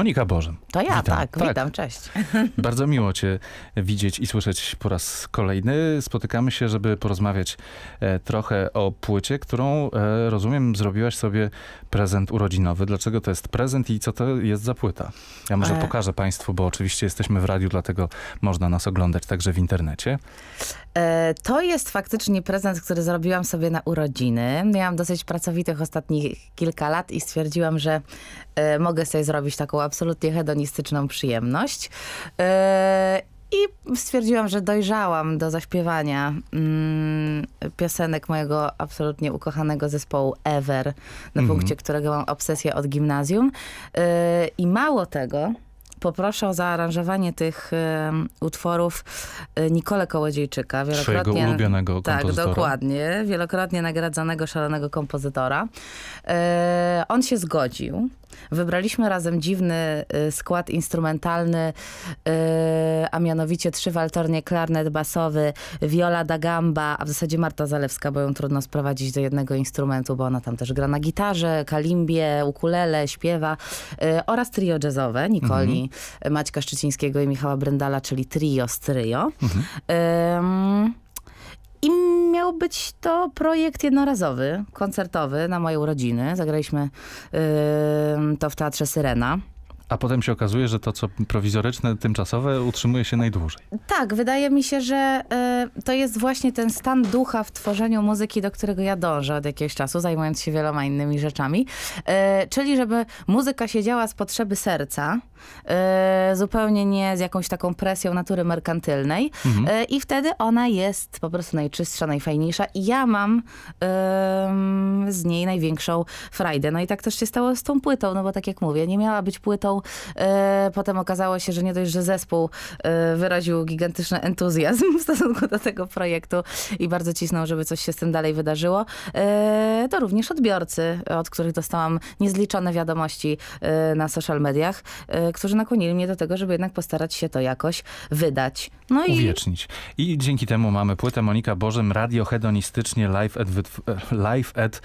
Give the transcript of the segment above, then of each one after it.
Monika Bożem. To ja, witam. Tak, tak, witam, cześć. Bardzo miło cię widzieć i słyszeć po raz kolejny. Spotykamy się, żeby porozmawiać e, trochę o płycie, którą, e, rozumiem, zrobiłaś sobie prezent urodzinowy. Dlaczego to jest prezent i co to jest za płyta? Ja może e... pokażę państwu, bo oczywiście jesteśmy w radiu, dlatego można nas oglądać także w internecie. E, to jest faktycznie prezent, który zrobiłam sobie na urodziny. Miałam dosyć pracowitych ostatnich kilka lat i stwierdziłam, że e, mogę sobie zrobić taką absolutnie hedonistyczną przyjemność. E, I stwierdziłam, że dojrzałam do zaśpiewania mm, piosenek mojego absolutnie ukochanego zespołu Ever, na mm punkcie którego mam obsesję od gimnazjum. E, I mało tego, poproszę o zaaranżowanie tych e, utworów Nikole Kołodziejczyka. Wielokrotnie, Twojego ulubionego Tak, dokładnie. Wielokrotnie nagradzanego szalonego kompozytora. on się zgodził. Wybraliśmy razem dziwny y, skład instrumentalny, y, a mianowicie trzy waltornie, klarnet basowy, Viola da gamba, a w zasadzie Marta Zalewska, bo ją trudno sprowadzić do jednego instrumentu, bo ona tam też gra na gitarze, kalimbie, ukulele, śpiewa y, oraz trio jazzowe Nikoli mhm. Maćka Szczecińskiego i Michała Brendala, czyli trio z trio. Mhm miał być to projekt jednorazowy, koncertowy na moje urodziny. Zagraliśmy yy, to w Teatrze Syrena. A potem się okazuje, że to, co prowizoryczne, tymczasowe, utrzymuje się najdłużej. Tak, wydaje mi się, że y, to jest właśnie ten stan ducha w tworzeniu muzyki, do którego ja dążę od jakiegoś czasu, zajmując się wieloma innymi rzeczami. Y, czyli, żeby muzyka się działa z potrzeby serca, E, zupełnie nie z jakąś taką presją natury merkantylnej. Mhm. E, I wtedy ona jest po prostu najczystsza, najfajniejsza i ja mam z niej największą frajdę. No i tak też się stało z tą płytą, no bo tak jak mówię, nie miała być płytą. E, potem okazało się, że nie dość, że zespół wyraził gigantyczny entuzjazm w stosunku do tego projektu i bardzo cisnął, żeby coś się z tym dalej wydarzyło, to również odbiorcy, od których dostałam niezliczone wiadomości na social mediach, którzy nakłonili mnie do tego, żeby jednak postarać się to jakoś wydać. No i... Uwiecznić. I dzięki temu mamy płytę Monika Bożym, Radio live at, e, live at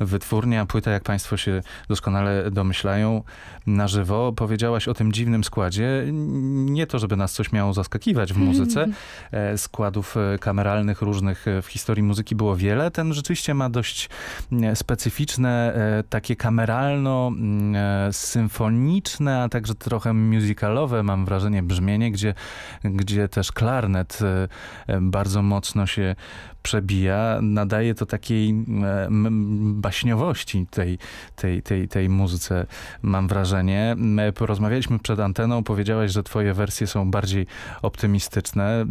wytwórnia. Płyta, jak państwo się doskonale domyślają, na żywo. Powiedziałaś o tym dziwnym składzie. Nie to, żeby nas coś miało zaskakiwać w mhm. muzyce. E, składów e, kameralnych różnych w historii muzyki było wiele. Ten rzeczywiście ma dość mm, specyficzne, takie kameralno-symfoniczne, mm, a także trochę musicalowe, mam wrażenie, brzmienie, gdzie, gdzie też klarnet e, e, bardzo mocno się przebija, nadaje to takiej baśniowości tej, tej, tej, tej muzyce, mam wrażenie. My porozmawialiśmy przed anteną, powiedziałaś, że twoje wersje są bardziej optymistyczne,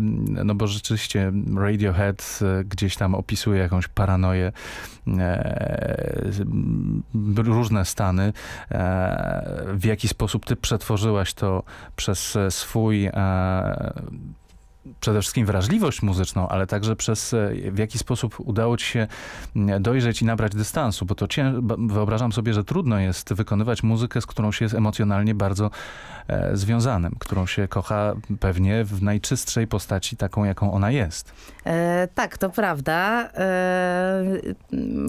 no bo rzeczywiście Radiohead e, gdzieś tam opisuje jakąś paranoję, e, różne stany. E, w jaki sposób ty przetworzyłaś to przez swój przede wszystkim wrażliwość muzyczną, ale także przez e, w jaki sposób udało ci się dojrzeć i nabrać dystansu, bo to cię, wyobrażam sobie, że trudno jest wykonywać muzykę, z którą się jest emocjonalnie bardzo e, związanym, którą się kocha pewnie w najczystszej postaci, taką jaką ona jest. E, tak, to prawda. E,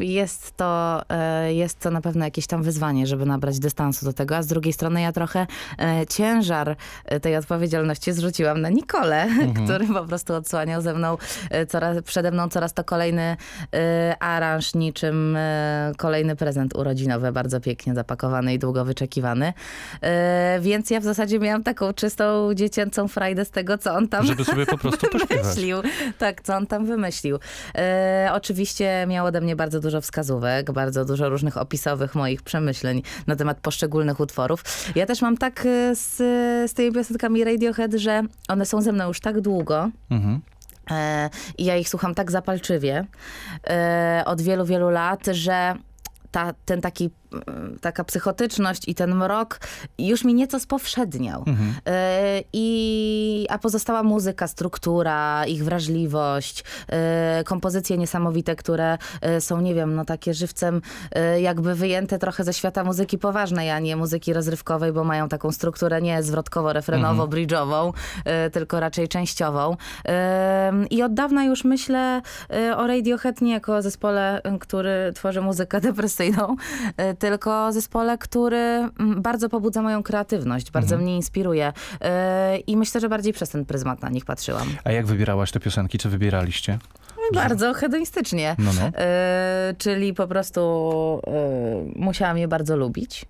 jest, to, e, jest to na pewno jakieś tam wyzwanie, żeby nabrać dystansu do tego, a z drugiej strony ja trochę e, ciężar tej odpowiedzialności zrzuciłam na Nikolę, mhm Mhm. który po prostu odsłaniał ze mną, e, coraz, przede mną coraz to kolejny y, aranż, niczym y, kolejny prezent urodzinowy, bardzo pięknie zapakowany i długo wyczekiwany. Y, więc ja w zasadzie miałam taką czystą dziecięcą frajdę z tego, co on tam Żeby sobie po prostu wymyślił. Tak, co on tam wymyślił. oczywiście miał ode mnie bardzo dużo wskazówek, bardzo dużo różnych opisowych moich przemyśleń na temat poszczególnych utworów. Ja też mam tak z, z tymi piosenkami Radiohead, że one są ze mną już tak długo, długo. Mhm. E, I ja ich słucham tak zapalczywie e, od wielu, wielu lat, że ta, ten taki Y, taka psychotyczność i ten mrok już mi nieco spowszedniał. Mhm. Y, I, a pozostała muzyka, struktura, ich wrażliwość, y, kompozycje niesamowite, które są, nie wiem, no takie żywcem jakby wyjęte trochę ze świata muzyki poważnej, a nie muzyki rozrywkowej, bo mają taką strukturę nie zwrotkowo-refrenowo-bridge'ową, mhm. tylko raczej częściową. I od dawna już myślę o Radiohead nie jako zespole, który tworzy muzykę depresyjną, tylko zespole, który mm, bardzo pobudza moją kreatywność, bardzo mhm. mnie inspiruje e, i myślę, że bardziej przez ten pryzmat na nich patrzyłam. A jak wybierałaś te piosenki, czy wybieraliście? E, bardzo hedonistycznie, no, no. E, czyli po prostu musiałam je bardzo lubić.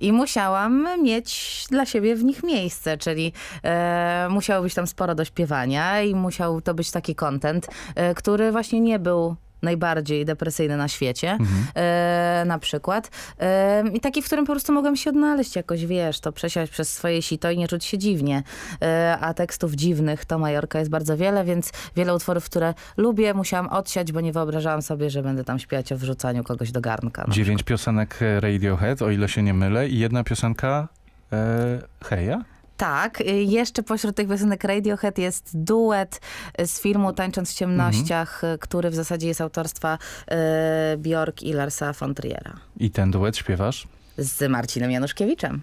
I musiałam mieć dla siebie w nich miejsce, czyli e, musiało być tam sporo do śpiewania i musiał to być taki content, e, który właśnie nie był najbardziej depresyjny na świecie, mhm. E, na przykład. E, I taki, w którym po prostu mogłem się odnaleźć jakoś, wiesz, to przesiać przez swoje sito i nie czuć się dziwnie. E, a tekstów dziwnych to Majorka jest bardzo wiele, więc wiele utworów, które lubię, musiałam odsiać, bo nie wyobrażałam sobie, że będę tam śpiewać o wrzucaniu kogoś do garnka. Dziewięć piosenek Radiohead, o ile się nie mylę, i jedna piosenka Heja? Tak, y, jeszcze pośród tych piosenek Radiohead jest duet y, z filmu Tańcząc w ciemnościach, y, który w zasadzie jest autorstwa y, Bjork i Larsa von Triera. I ten duet śpiewasz? z Marcinem Januszkiewiczem.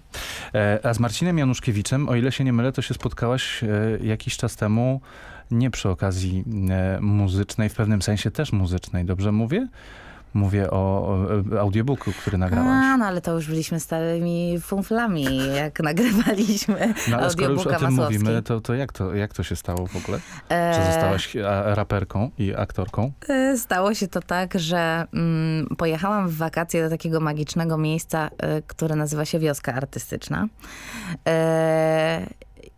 E, a z Marcinem Januszkiewiczem, o ile się nie mylę, to się spotkałaś e, jakiś czas temu, nie przy okazji e, muzycznej, w pewnym sensie też muzycznej, dobrze mówię? Mówię o e, audiobooku, który nagrałaś. A, no ale to już byliśmy starymi funflami, jak nagrywaliśmy no, ale skoro już o tym mówimy, to, to, jak to jak to się stało w ogóle? E... Czy zostałaś raperką i aktorką? E, stało się to tak, że mm, pojechałam w wakacje do takiego magicznego miejsca, y, które nazywa się Wioska Artystyczna. E,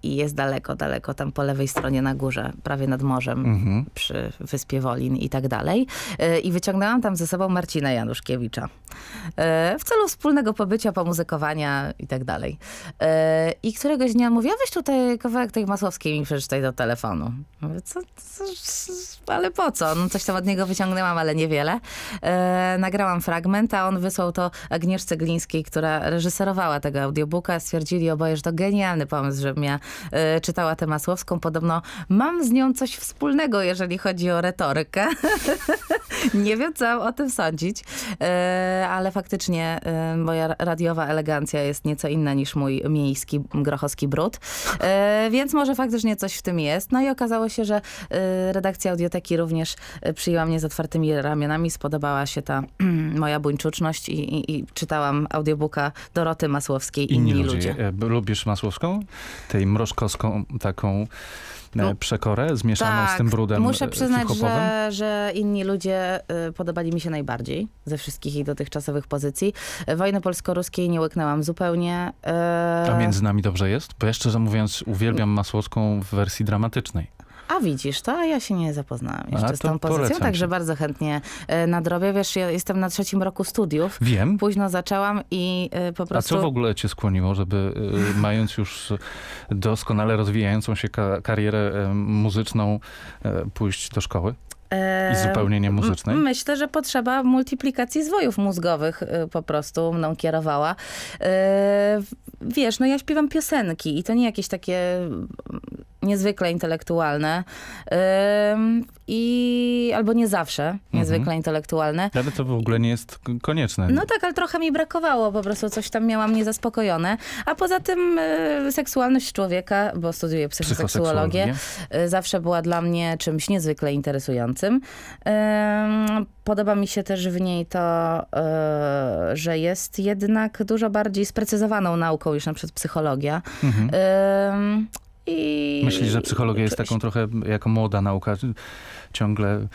i jest daleko, daleko tam po lewej stronie na górze, prawie nad morzem, mhm. przy Wyspie Wolin i tak dalej. E, I wyciągnęłam tam ze sobą Marcina Januszkiewicza e, w celu wspólnego pobycia, pomuzykowania i tak dalej. E, I któregoś dnia mówię, weź tutaj kawałek tej Masłowskiej mi przeczytaj do telefonu. Mówię, co, co, ale po co? No coś tam od niego wyciągnęłam, ale niewiele. nagrałam fragment, a on wysłał to Agnieszce Glińskiej, która reżyserowała tego audiobooka. Stwierdzili oboje, że to genialny pomysł, żebym ja E, czytała tę Masłowską. Podobno mam z nią coś wspólnego, jeżeli chodzi o retorykę. nie wiem, co o tym sądzić, e, ale faktycznie e, moja radiowa elegancja jest nieco inna niż mój miejski, grochowski brud. Więc może faktycznie coś w tym jest. No i okazało się, że redakcja Audioteki również przyjęła mnie z otwartymi ramionami. Spodobała się ta moja buńczuczność i, i, i czytałam audiobooka Doroty Masłowskiej Inni, Inni ludzie. ludzie. Lubisz Masłowską? Tej mro broszkowską taką e, no, przekorę zmieszaną tak, z tym brudem Muszę przyznać, że, że, inni ludzie e, podobali mi się najbardziej ze wszystkich ich dotychczasowych pozycji. E, wojny polsko-ruskiej nie łyknęłam zupełnie. A między nami dobrze jest? Bo jeszcze szczerze mówiąc uwielbiam Masłowską w wersji dramatycznej. A widzisz, to a ja się nie zapoznałam jeszcze z tą pozycją, także bardzo chętnie e, nadrobię. Wiesz, ja jestem na trzecim roku studiów. Wiem. Późno zaczęłam i e, po prostu... A co w ogóle cię skłoniło, żeby e, mając już doskonale rozwijającą się karierę muzyczną pójść do szkoły? I zupełnie nie muzycznej? Myślę, że potrzeba multiplikacji zwojów mózgowych po prostu mną kierowała. Wiesz, no ja śpiewam piosenki i to nie jakieś takie niezwykle intelektualne i albo nie zawsze niezwykle mhm. intelektualne. Ale to w ogóle nie jest konieczne. No tak, ale trochę mi brakowało, po prostu coś tam miałam niezaspokojone. A poza tym y, seksualność człowieka, bo studiuję psychoseksuologię, y, zawsze była dla mnie czymś niezwykle interesującym. podoba mi się też w niej to, y, że jest jednak dużo bardziej sprecyzowaną nauką niż na przykład psychologia. Mhm i... Myślisz, że psychologia jest taką trochę jako młoda nauka, ciągle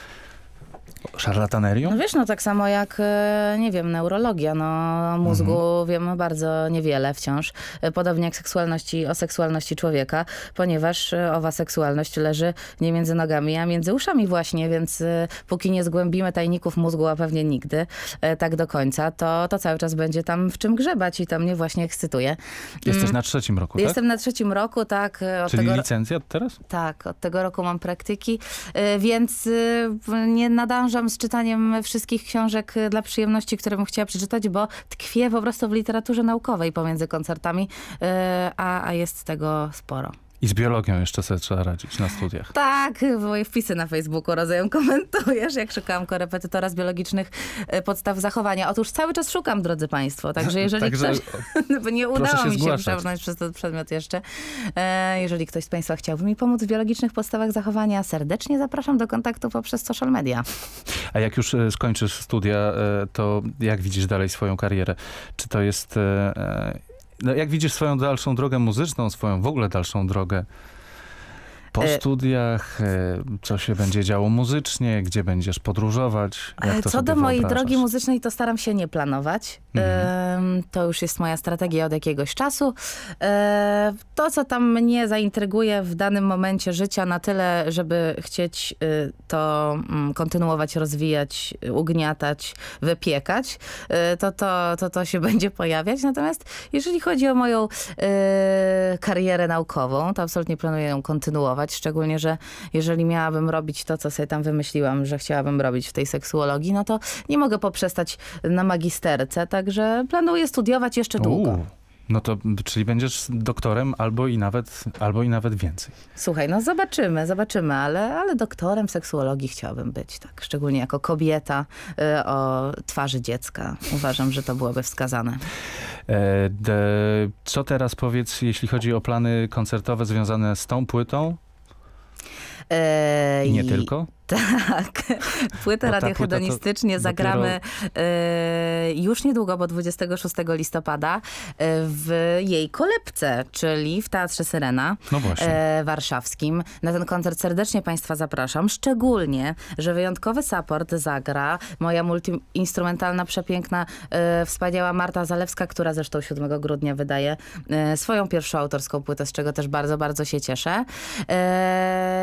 szarlatanerią? No wiesz, no tak samo jak, e, nie wiem, neurologia, no mózgu mhm. wiemy bardzo niewiele wciąż, e, podobnie jak seksualności, o seksualności człowieka, ponieważ e, owa seksualność leży nie między nogami, a między uszami właśnie, więc póki nie zgłębimy tajników mózgu, a pewnie nigdy, tak do końca, to, to cały czas będzie tam w czym grzebać i to mnie właśnie ekscytuje. Mm. Jesteś na trzecim roku, tak? Jestem tak? na trzecim roku, tak. Od Czyli tego... licencjat teraz? Tak, od tego roku mam praktyki, więc nie nadążam z czytaniem wszystkich książek y, dla przyjemności, które bym chciała przeczytać, bo tkwię po prostu w literaturze naukowej pomiędzy koncertami, y, a, a jest tego sporo. I z biologią jeszcze sobie trzeba radzić na studiach. Tak, moje wpisy na Facebooku rodzajem komentujesz, jak szukałam korepetytora z biologicznych e, podstaw zachowania. Otóż cały czas szukam, drodzy państwo, także jeżeli także, ktoś... nie udało się mi się przebrnąć przez ten przedmiot jeszcze. E, jeżeli ktoś z państwa chciałby mi pomóc w biologicznych podstawach zachowania, serdecznie zapraszam do kontaktu poprzez social media. A jak już e, skończysz studia, to jak widzisz dalej swoją karierę? Czy to jest no, jak widzisz swoją dalszą drogę muzyczną, swoją w ogóle dalszą drogę po e, studiach, e, co się będzie działo muzycznie, gdzie będziesz podróżować? E, co do mojej drogi muzycznej, to staram się nie planować. Mhm. To już jest moja strategia od jakiegoś czasu. To, co tam mnie zaintryguje w danym momencie życia na tyle, żeby chcieć y, to mm, kontynuować, rozwijać, ugniatać, wypiekać, y, to to, to, to się będzie pojawiać. Natomiast jeżeli chodzi o moją y, karierę naukową, to absolutnie planuję ją kontynuować pracować, szczególnie, że jeżeli miałabym robić to, co sobie tam wymyśliłam, że chciałabym robić w tej seksuologii, no to nie mogę poprzestać na magisterce, także planuję studiować jeszcze długo. No to, czyli będziesz doktorem albo i nawet, albo i nawet więcej. Słuchaj, no zobaczymy, zobaczymy, ale, ale doktorem seksuologii chciałabym być, tak. Szczególnie jako kobieta y, o twarzy dziecka. Uważam, że to byłoby wskazane. E, de, co teraz powiedz, jeśli chodzi o plany koncertowe związane z tą płytą E, nie i... tylko? Tak, płytę no radiohedonistycznie zagramy dopiero... już niedługo, bo 26 listopada e, w jej kolebce, czyli w Teatrze Syrena no e, warszawskim. Na ten koncert serdecznie Państwa zapraszam, szczególnie, że wyjątkowy support zagra moja multiinstrumentalna, przepiękna, e, wspaniała Marta Zalewska, która zresztą 7 grudnia wydaje swoją pierwszą autorską płytę, z czego też bardzo, bardzo się cieszę.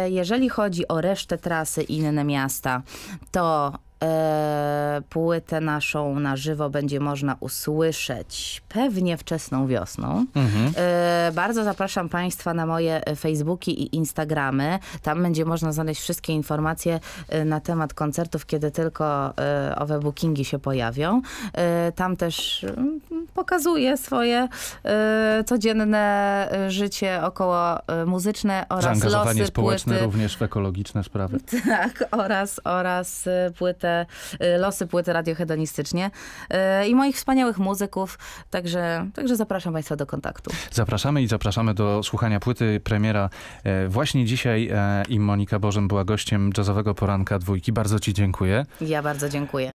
jeżeli chodzi o resztę trasy inne miasta, to e, płytę naszą na żywo będzie można usłyszeć pewnie wczesną wiosną. Mhm. E, bardzo zapraszam Państwa na moje e, Facebooki i Instagramy. Tam będzie można znaleźć wszystkie informacje na temat koncertów, kiedy tylko owe bookingi się pojawią. Tam też mm, pokazuje swoje y, codzienne e, życie około e, muzyczne oraz losy społeczne płyty. również w ekologiczne sprawy. Tak, oraz, oraz płytę, losy płyty radiohedonistycznie y, i moich wspaniałych muzyków, także, także zapraszam Państwa do kontaktu. Zapraszamy i zapraszamy do słuchania płyty premiera właśnie dzisiaj i Monika Bożem była gościem jazzowego poranka dwójki. Bardzo Ci dziękuję. Ja bardzo dziękuję.